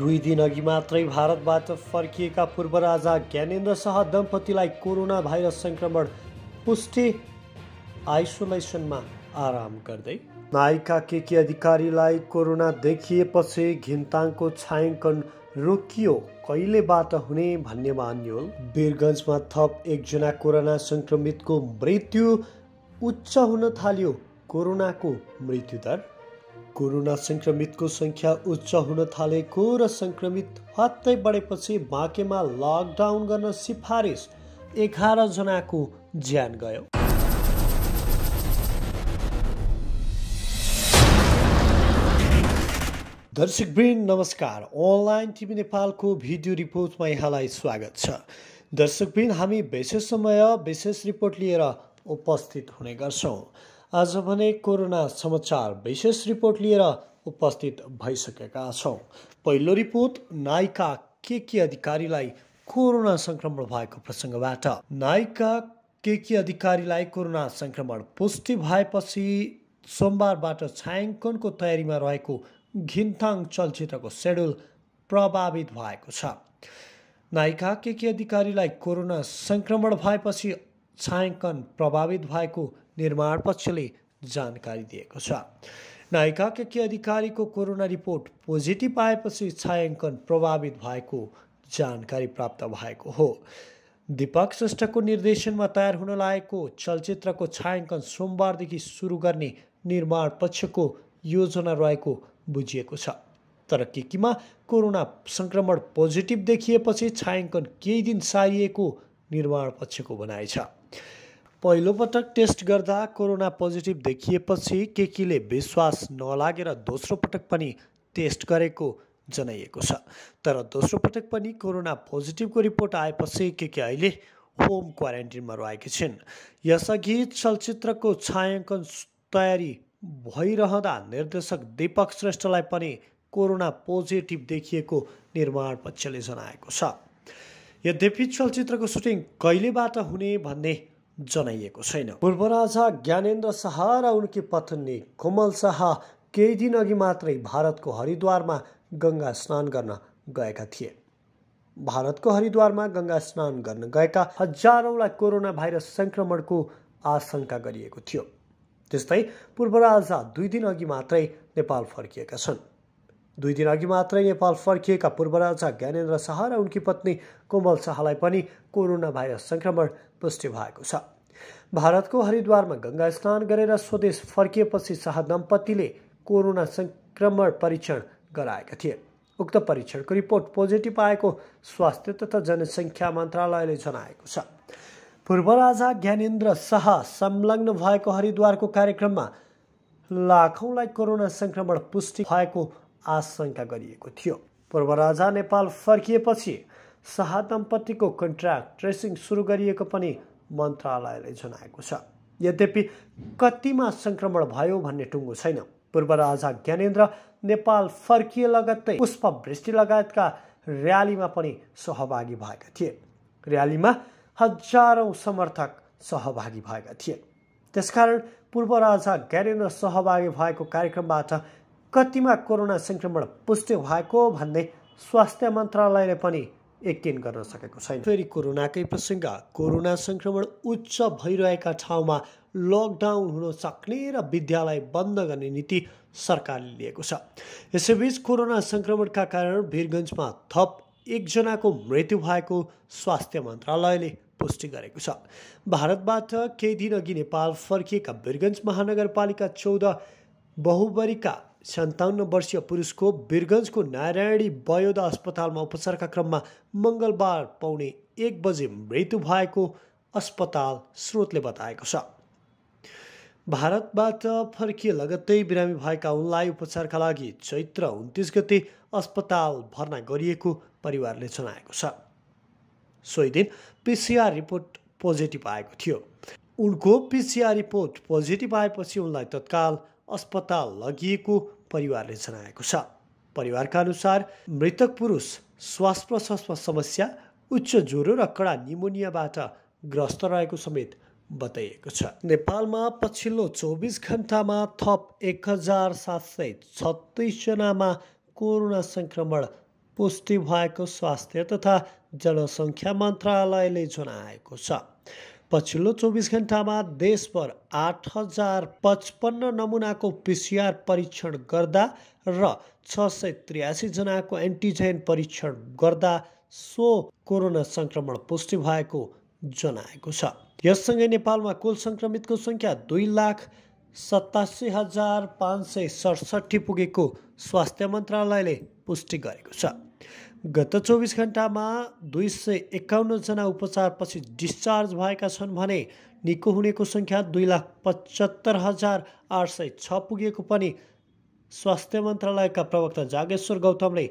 दुई दिन अघि मात्रै भारतबाट फर्किएका पूर्व राजा ज्ञानेन्द्र शाह दम्पतिलाई कोरोना भाइरस संक्रमण पुष्टि आइसोलेसनमा आराम गर्दै नायिका के अधिकारीलाई कोरोना देखिएपछि घिन्ताङको छायाङ्कन रोकियो कहिलेबाट हुने भन्ने मान्यो वीरगन्जमा थप एकजना कोरोना संक्रमितको मृत्यु उच्च हुन थाल्यो कोरोनाको मृत्युदर कोरोना संक्रमितको संख्या उच्च हुन थालेको र सङ्क्रमित हत्तै बढेपछि बाँकेमा लकडाउन गर्न सिफारिस जनाको ज्यान गयो दर्शकवृन्द नमस्कार अनलाइन टिभी नेपालको भिडियो रिपोर्टमा यहाँलाई स्वागत छ दर्शकवृन्द हामी विशेष समय विशेष रिपोर्ट लिएर उपस्थित हुने गर्छौँ आज भने कोरोना समाचार विशेष रिपोर्ट लिएर उपस्थित भइसकेका छौँ पहिलो रिपोर्ट नायिका के के अधिकारीलाई कोरोना सङ्क्रमण भएको प्रसङ्गबाट नायिका के के अधिकारीलाई कोरोना सङ्क्रमण पुष्टि भएपछि सोमबारबाट छायाङ्कनको तयारीमा रहेको घिन्थाङ चलचित्रको सेड्युल प्रभावित भएको छ नायिका के के अधिकारीलाई कोरोना सङ्क्रमण भएपछि छायाङ्कन प्रभावित भएको निर्माण पक्षले जानकारी दिएको छ नायिका के अधिकारीको कोरोना रिपोर्ट पोजिटिभ आएपछि छायाङ्कन प्रभावित भएको जानकारी प्राप्त भएको हो दीपक श्रेष्ठको निर्देशनमा तयार हुन लागेको चलचित्रको छायाङ्कन सोमबारदेखि सुरु गर्ने निर्माण पक्षको योजना रहेको बुझिएको छ तर केकीमा कोरोना सङ्क्रमण पोजिटिभ देखिएपछि छायाङ्कन केही दिन सारिएको निर्माण पक्षको भनाइ छ पहिलोपटक टेस्ट गर्दा कोरोना पोजिटिभ देखिएपछि केले विश्वास नलागेर दोस्रो पटक पनि टेस्ट गरेको जनाइएको छ तर दोस्रो पटक पनि कोरोना पोजिटिभको रिपोर्ट आएपछि के के अहिले होम क्वारेन्टिनमा रहेकी छिन् यसअघि चलचित्रको छायाङ्कन तयारी भइरहँदा निर्देशक दीपक श्रेष्ठलाई पनि कोरोना पोजिटिभ देखिएको निर्माण पक्षले जनाएको छ यद्यपि चलचित्रको सुटिङ कहिलेबाट हुने भन्ने जनाइएको छैन पूर्व राजा ज्ञानेन्द्र शाह र उनकी पत्नी कोमल शाह केही दिन अघि मात्रै भारतको हरिद्वारमा गङ्गा स्नान गर्न गएका थिए भारतको हरिद्वारमा गङ्गा स्नान गर्न गएका हजारौँलाई कोरोना भाइरस सङ्क्रमणको आशंका गरिएको थियो त्यस्तै पूर्व राजा दुई दिन अघि मात्रै नेपाल फर्किएका छन् दुई दिन अघि मात्रै नेपाल फर्किएका पूर्व राजा ज्ञानेन्द्र शाह र उनकी पत्नी कोमल शाहलाई पनि कोरोना भाइरस सङ्क्रमण पुष्टि भएको छ भारतको हरिद्वारमा गङ्गा स्नान गरेर स्वदेश फर्किएपछि शाह दम्पतिले कोरोना सङ्क्रमण परीक्षण गराएका थिए उक्त परीक्षणको रिपोर्ट पोजिटिभ आएको स्वास्थ्य तथा जनसङ्ख्या मन्त्रालयले जनाएको छ पूर्व राजा ज्ञानेन्द्र शाह संलग्न भएको हरिद्वारको कार्यक्रममा लाखौँलाई कोरोना संक्रमण पुष्टि भएको आशंका गरिएको थियो पूर्व राजा नेपाल फर्किएपछि शाह दम्पतिको कन्ट्राक्ट ट्रेसिङ सुरु गरिएको पनि मन्त्रालयले जनाएको छ यद्यपि कतिमा सङ्क्रमण भयो भन्ने टुङ्गो छैन पूर्व राजा ज्ञानेन्द्र नेपाल फर्किए लगत्तै पुष्पवृष्टि लगायतका र्यालीमा पनि सहभागी भएका थिए र्यालीमा हजारौँ समर्थक सहभागी भएका थिए त्यसकारण पूर्व राजा ज्ञानेन्द्र सहभागी भएको कार्यक्रमबाट कतिमा कोरोना सङ्क्रमण पुष्टि भएको भन्ने स्वास्थ्य मन्त्रालयले पनि यकिन गर्न सकेको छैन फेरि कोरोनाकै प्रसङ्ग कोरोना सङ्क्रमण उच्च भइरहेका ठाउँमा लकडाउन हुन सक्ने र विद्यालय बन्द गर्ने नीति सरकारले लिएको छ यसैबीच कोरोना सङ्क्रमणका कारण वीरगन्जमा थप एकजनाको मृत्यु भएको स्वास्थ्य मन्त्रालयले पुष्टि गरेको छ भारतबाट केही दिनअघि नेपाल फर्किएका वीरगन्ज महानगरपालिका चौध बहुबरीका सन्ताउन्न वर्षीय पुरुषको वीरगन्जको नारायणी बयोद अस्पतालमा उपचारका क्रममा मङ्गलबार पाउने एक बजे मृत्यु भएको अस्पताल स्रोतले बताएको छ भारतबाट फर्किए लगत्तै बिरामी भएका उनलाई उपचारका लागि चैत्र उन्तिस गते अस्पताल भर्ना गरिएको परिवारले जनाएको छ सोही दिन पिसिआर रिपोर्ट पोजिटिभ आएको थियो उनको पिसिआर रिपोर्ट पोजिटिभ आएपछि उनलाई तत्काल अस्पताल लगिएको परिवारले जनाएको छ परिवारका अनुसार मृतक पुरुष श्वास प्रश्वासमा समस्या उच्च ज्वरो र कडा निमोनियाबाट ग्रस्त रहेको समेत बताइएको छ नेपालमा पछिल्लो चौबिस घन्टामा थप एक हजार सात सय छत्तिसजनामा कोरोना सङ्क्रमण पुष्टि भएको स्वास्थ्य तथा जनसङ्ख्या मन्त्रालयले जनाएको छ पछिल्लो चौबिस घन्टामा देशभर आठ हजार पचपन्न नमुनाको पिसिआर परीक्षण गर्दा र छ सय त्रियासीजनाको एन्टिजेन परीक्षण गर्दा सो कोरोना सङ्क्रमण पुष्टि भएको जनाएको छ यससँगै नेपालमा कुल सङ्क्रमितको सङ्ख्या दुई लाख सतासी हजार पाँच सय सडसठी पुगेको स्वास्थ्य मन्त्रालयले पुष्टि गरेको छ गत चौबिस घन्टामा दुई सय एकाउन्नजना उपचारपछि डिस्चार्ज भएका छन् भने निको हुनेको सङ्ख्या दुई लाख पचहत्तर हजार आठ सय छ पुगेको पनि स्वास्थ्य मन्त्रालयका प्रवक्ता जागेश्वर गौतमले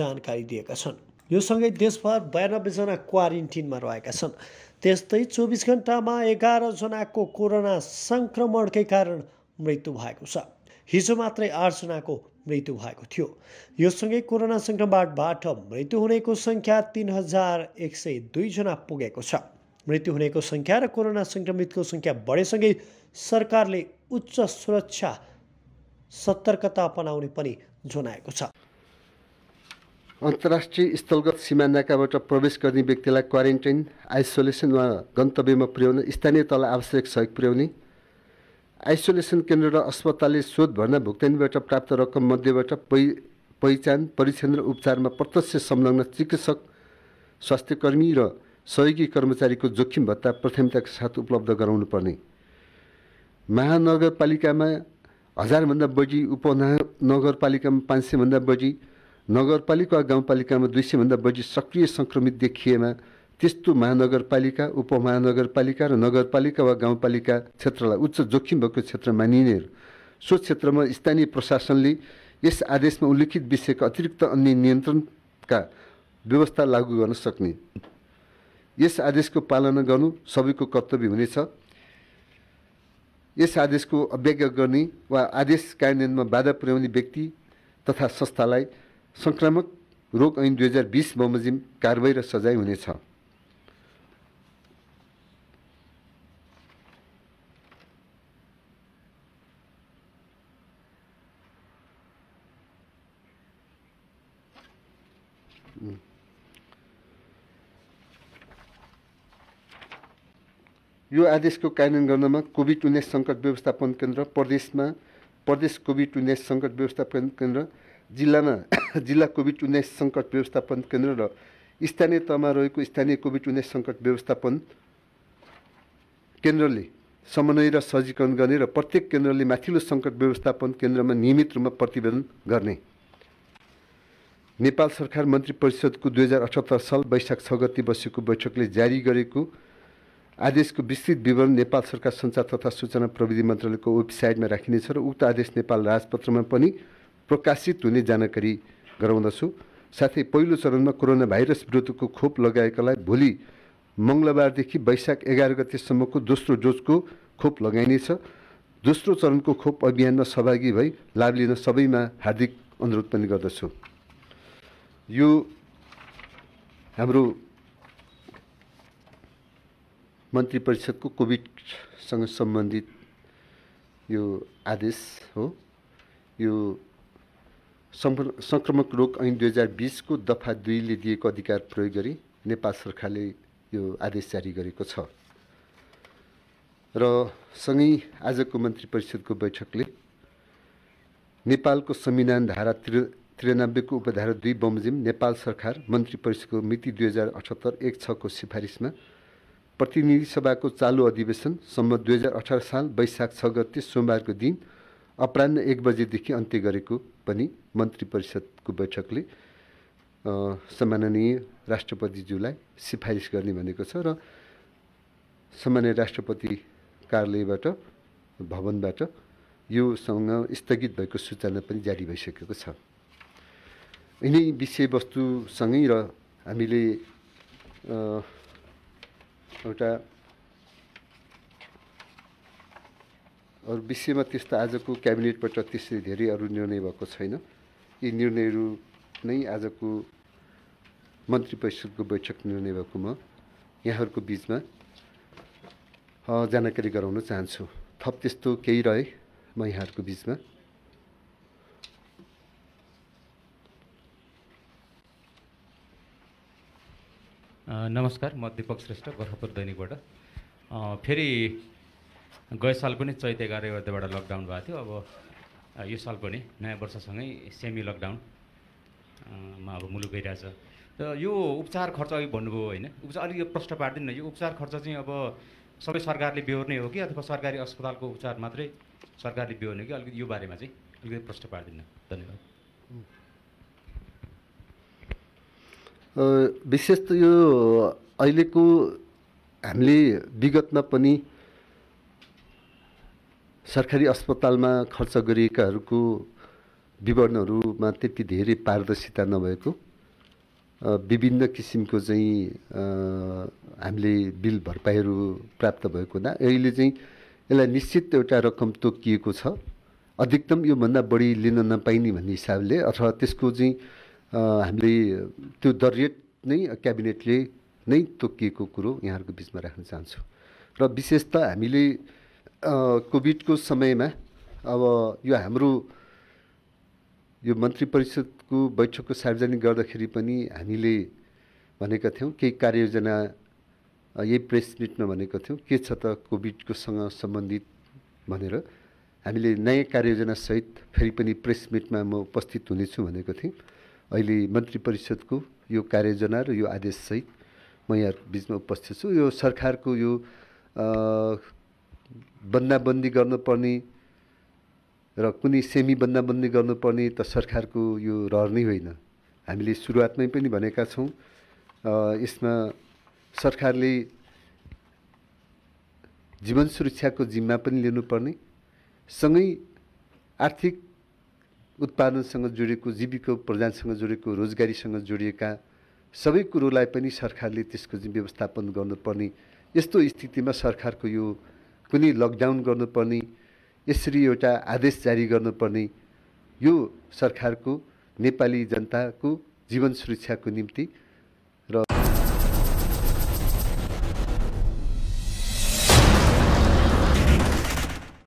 जानकारी दिएका छन् यो सँगै देशभर बयानब्बेजना क्वारेन्टिनमा रहेका छन् त्यस्तै चौबिस घन्टामा एघारजनाको कोरोना सङ्क्रमणकै कारण मृत्यु भएको छ हिजो मात्रै आठजनाको मृत्यु भएको थियो योसँगै कोरोना सङ्क्रमणबाट मृत्यु हुनेको सङ्ख्या तिन हजार एक सय दुईजना पुगेको छ मृत्यु हुनेको सङ्ख्या र कोरोना सङ्क्रमितको सङ्ख्या बढेसँगै सरकारले उच्च सुरक्षा सतर्कता अपनाउने पनि जनाएको छ अन्तर्राष्ट्रिय स्थलगत सीमा नाकाबाट प्रवेश गर्ने व्यक्तिलाई क्वारेन्टाइन आइसोलेसन वा गन्तव्यमा पुर्याउन स्थानीय तल आवश्यक सहयोग पुर्याउने आइसोलेसन केन्द्र र अस्पतालले सोधभर्ना भुक्तानीबाट प्राप्त रकम मध्येबाट पै पहिचान परीक्षण र उपचारमा प्रत्यक्ष संलग्न चिकित्सक स्वास्थ्यकर्मी र सहयोगी कर्मचारीको जोखिम भत्ता प्राथमिकताका साथ उपलब्ध गराउनुपर्ने महानगरपालिकामा हजारभन्दा बढी नगरपालिकामा पाँच सयभन्दा बढी नगरपालिका गाउँपालिकामा दुई सयभन्दा बढी सक्रिय सङ्क्रमित देखिएमा त्यस्तो महानगरपालिका उपमहानगरपालिका र नगरपालिका वा गाउँपालिका क्षेत्रलाई उच्च जोखिम भएको क्षेत्र मानिनेहरू सो क्षेत्रमा स्थानीय प्रशासनले यस आदेशमा उल्लेखित विषयका अतिरिक्त अन्य नियन्त्रणका व्यवस्था लागू गर्न सक्ने यस आदेशको पालना गर्नु सबैको कर्तव्य हुनेछ यस आदेशको अवज्ञा गर्ने वा आदेश कार्यान्वयनमा बाधा पुर्याउने व्यक्ति तथा संस्थालाई सङ्क्रामक रोग ऐन दुई हजार बिस बमोजिम कारवाही र सजाय हुनेछ Hmm. यो आदेशको कार्यान्वयन गर्नमा कोभिड उन्नाइस सङ्कट व्यवस्थापन केन्द्र प्रदेशमा प्रदेश कोभिड उन्नाइस सङ्कट व्यवस्थापन केन्द्र जिल्लामा जिल्ला कोभिड उन्नाइस सङ्कट व्यवस्थापन केन्द्र र स्थानीय तहमा रहेको स्थानीय कोभिड उन्नाइस सङ्कट व्यवस्थापन केन्द्रले समन्वय र सहजीकरण गर्ने र प्रत्येक केन्द्रले माथिल्लो सङ्कट व्यवस्थापन केन्द्रमा नियमित रूपमा प्रतिवेदन गर्ने नेपाल सरकार मन्त्री परिषदको दुई हजार अठहत्तर साल वैशाख छ गति बसेको बैठकले जारी गरेको आदेशको विस्तृत विवरण नेपाल सरकार सञ्चार तथा सूचना प्रविधि मन्त्रालयको वेबसाइटमा राखिनेछ र उक्त आदेश नेपाल राजपत्रमा पनि प्रकाशित हुने जानकारी गराउँदछु साथै पहिलो चरणमा कोरोना भाइरस विरुद्धको खोप लगाएकालाई भोलि मङ्गलबारदेखि वैशाख एघार गतेसम्मको दोस्रो डोजको खोप लगाइनेछ दोस्रो चरणको खोप अभियानमा सहभागी भई लाभ लिन सबैमा हार्दिक अनुरोध पनि गर्दछु यो हाम्रो मन्त्री परिषदको कोभिडसँग सम्बन्धित यो आदेश हो यो सङ्क्रमक रोग ऐन दुई हजार बिसको दफा दुईले दिएको अधिकार प्रयोग गरी नेपाल सरकारले यो आदेश जारी गरेको छ र सँगै आजको मन्त्री परिषदको बैठकले नेपालको संविधान धारा त्रि त्रियानब्बेको उपधारा दुई बमोजिम नेपाल सरकार मन्त्री परिषदको मिति दुई हजार अठहत्तर एक छको सिफारिसमा प्रतिनिधि सभाको चालु अधिवेशनसम्म दुई हजार अठार साल वैशाख छ गते सोमबारको दिन अपरान्न एक बजेदेखि अन्त्य गरेको पनि मन्त्री परिषदको बैठकले सम्माननीय राष्ट्रपतिज्यूलाई सिफारिस गर्ने भनेको छ र सामान्य राष्ट्रपति कार्यालयबाट भवनबाट योसँग स्थगित भएको सूचना पनि जारी भइसकेको छ यिनै विषयवस्तुसँगै र हामीले एउटा अरू विषयमा त्यस्तो आजको क्याबिनेटबाट त्यसरी धेरै अरू निर्णय भएको छैन यी निर्णयहरू नै आजको मन्त्री परिषदको बैठक निर्णय भएको म यहाँहरूको बिचमा जानकारी गराउन चाहन्छु थप त्यस्तो केही रहे म यहाँहरूको बिचमा नमस्कार म दिपक श्रेष्ठ गोर्खापुर दैनिकबाट फेरि गए साल पनि चैत एघार गतेबाट लकडाउन भएको थियो अब यो साल पनि नयाँ वर्षसँगै सेमी लकडाउनमा अब मुलुक गइरहेछ र यो उपचार खर्च अघि भन्नुभयो होइन उपचार अलिक यो प्रश्न पार्दिनँ यो उपचार खर्च चाहिँ अब सबै सरकारले बेहोर्ने हो कि अथवा सरकारी अस्पतालको उपचार मात्रै सरकारले बेहोर्ने हो कि अलिकति यो बारेमा चाहिँ अलिकति प्रश्न पार्दिनँ धन्यवाद विशेष त यो अहिलेको हामीले विगतमा पनि सरकारी अस्पतालमा खर्च गरिएकाहरूको विवरणहरूमा त्यति धेरै पारदर्शिता नभएको विभिन्न किसिमको चाहिँ हामीले बिल भरपाईहरू प्राप्त भएको हुँदा अहिले चाहिँ यसलाई निश्चित एउटा रकम तोकिएको छ अधिकतम योभन्दा बढी लिन नपाइने भन्ने हिसाबले अथवा त्यसको चाहिँ हामीले त्यो दरियट नै क्याबिनेटले नै तोकिएको कुरो यहाँहरूको बिचमा राख्न चाहन्छु र विशेष त हामीले कोभिडको समयमा अब यो हाम्रो यो मन्त्री परिषदको बैठकको सार्वजनिक गर्दाखेरि पनि हामीले भनेका थियौँ केही कार्ययोजना यही प्रेस मिटमा भनेको थियौँ के छ त कोभिडकोसँग सम्बन्धित भनेर हामीले नयाँ कार्ययोजनासहित फेरि पनि प्रेस मिटमा म उपस्थित हुनेछु भनेको थिएँ अहिले मन्त्री परिषदको यो कार्ययोजना र यो आदेशसहित म यहाँ बिचमा उपस्थित छु यो सरकारको यो बन्दाबन्दी गर्नुपर्ने र कुनै सेमी बन्दाबन्दी गर्नुपर्ने त सरकारको यो रहर नै होइन हामीले सुरुवातमै पनि भनेका छौँ यसमा सरकारले जीवन सुरक्षाको जिम्मा पनि लिनुपर्ने सँगै आर्थिक उत्पादनसँग जोडिएको जीविका प्रधानसँग जोडिएको रोजगारीसँग जोडिएका सबै कुरोलाई पनि सरकारले त्यसको व्यवस्थापन गर्नुपर्ने यस्तो स्थितिमा सरकारको यो कुनै लकडाउन गर्नुपर्ने यसरी एउटा आदेश जारी गर्नुपर्ने यो सरकारको नेपाली जनताको जीवन सुरक्षाको निम्ति